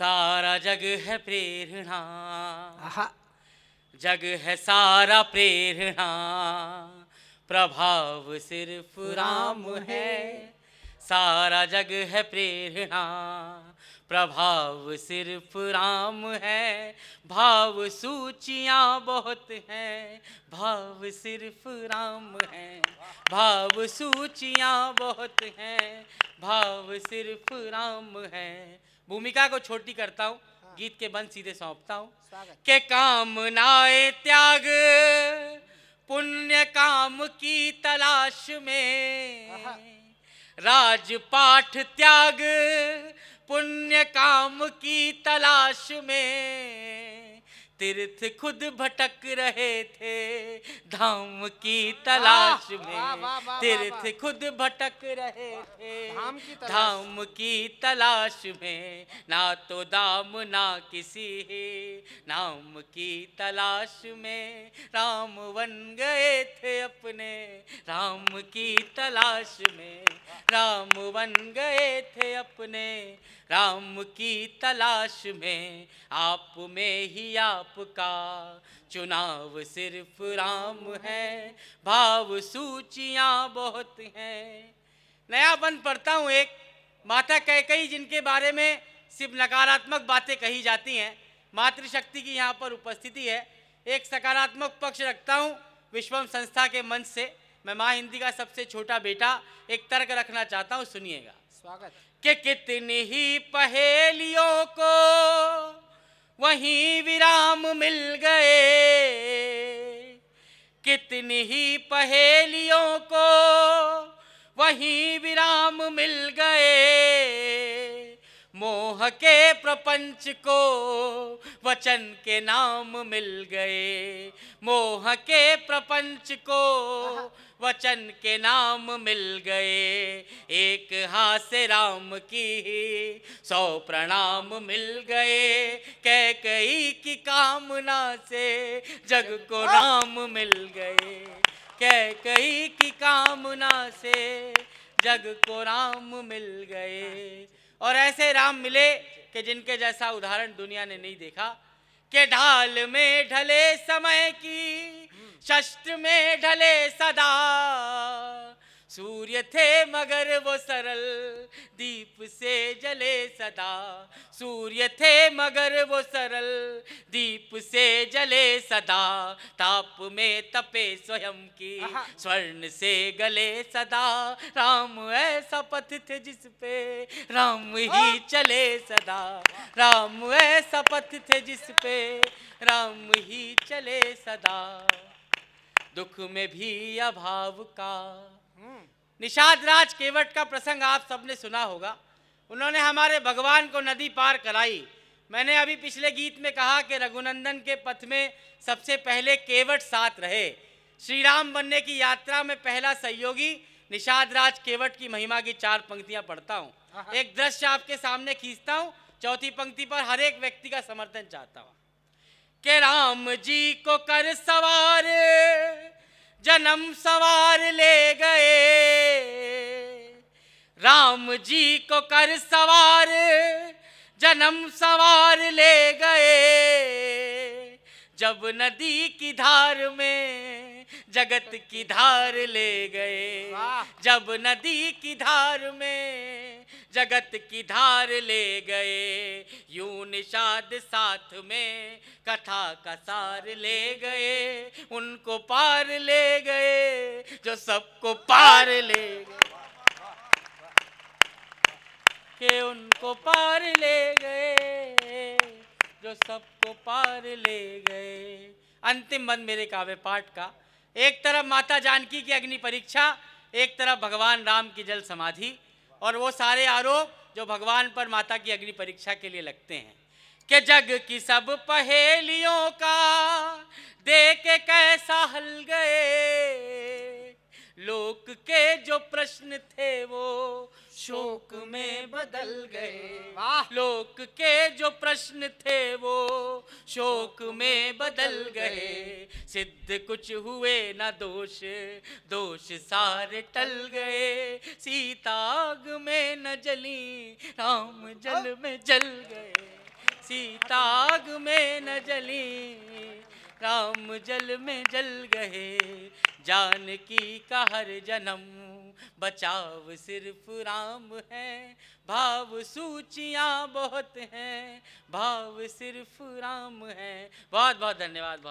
सारा जग है प्रेरणा जग है सारा प्रेरणा प्रभाव सिर्फ राम है सारा जग है प्रेरणा प्रभाव सिर्फ राम है भाव सूचियाँ बहुत हैं भाव सिर्फ राम है भाव सूचियाँ बहुत हैं भाव सिर्फ राम है भूमिका को छोटी करता हूँ हाँ। गीत के बंद सीधे सौंपता हूँ के काम नाए त्याग पुण्य काम की तलाश में राज पाठ त्याग पुण्य काम की तलाश में तीर्थ खुद भटक रहे थे धाम की तलाश में तीर्थ खुद भटक रहे थे धाम की तलाश में ना तो दाम ना किसी है नाम की तलाश में राम बन गए थे अपने राम की तलाश में राम बन गए थे अपने राम की तलाश में आप में ही आप आपका चुनाव सिर्फ राम है भाव सूचियाँ बहुत हैं नया बन पढ़ता हूँ एक माता कह कही जिनके बारे में सिर्फ नकारात्मक बातें कही जाती हैं मातृशक्ति की यहाँ पर उपस्थिति है एक सकारात्मक पक्ष रखता हूँ विश्वम संस्था के मंच से मैं माँ हिंदी का सबसे छोटा बेटा एक तर्क रखना चाहता हूँ सुनिएगा स्वागत के कितनी ही पहेलियों को वहीं विराम मिल गए कितनी ही पहेलियों को वहीं विराम मिल गए मोह के प्रपंच को वचन के नाम मिल गए मोह के प्रपंच को वचन के नाम मिल गए एक हाथ से राम की सौ प्रणाम मिल गए कह कई की कामना से जग को राम मिल गए कह कई की कामना से जग को राम मिल गए और ऐसे राम मिले कि जिनके जैसा उदाहरण दुनिया ने नहीं देखा के ढाल में ढले समय की हम्म। शस्त्र में ढले सदा सूर्य थे मगर वो सरल दीप से जले सदा सूर्य थे मगर वो सरल दीप से जले सदा ताप में तपे स्वयं की स्वर्ण से गले सदा राम ऐसा पथ थे जिस पे राम ही चले सदा राम ऐसा पथ थे जिस पे राम ही चले सदा दुख में भी अभाव का निषाद राज केवट का प्रसंग आप सबने सुना होगा उन्होंने हमारे भगवान को नदी पार कराई मैंने अभी पिछले गीत में कहा कि रघुनंदन के पथ में सबसे पहले केवट साथ रहे श्री राम बनने की यात्रा में पहला सहयोगी निषाद राज केवट की महिमा की चार पंक्तियां पढ़ता हूँ एक दृश्य आपके सामने खींचता हूँ चौथी पंक्ति पर हर एक व्यक्ति का समर्थन चाहता हूँ के राम जी को कर सवार जन्म सवार ले गए राम जी को कर सवार जन्म सवार ले गए जब नदी की धार में जगत की धार ले गए जब नदी की धार में जगत की धार ले गए यूं निषाद साथ में कथा का सार ले गए उनको पार ले गए जो सबको पार ले गए के उनको पार ले गए जो सबको पार ले गए अंतिम बंद मेरे काव्य पाठ का एक तरफ माता जानकी की अग्नि परीक्षा एक तरफ भगवान राम की जल समाधि और वो सारे आरोप जो भगवान पर माता की अग्नि परीक्षा के लिए लगते हैं के जग की सब पहेलियों का के कैसा हल गए लोक के जो प्रश्न थे वो शोक में बदल गए वाह लोक के जो प्रश्न थे वो शोक में बदल गए सिद्ध कुछ हुए न दोष दोष सारे टल गए सीताग में न जली राम जल में जल गए सीताग में न जली राम जल में जल गए जानकी का हर जन्म बचाव सिर्फ राम है भाव सूचियाँ बहुत हैं भाव सिर्फ राम है बहुत बहुत धन्यवाद बहुत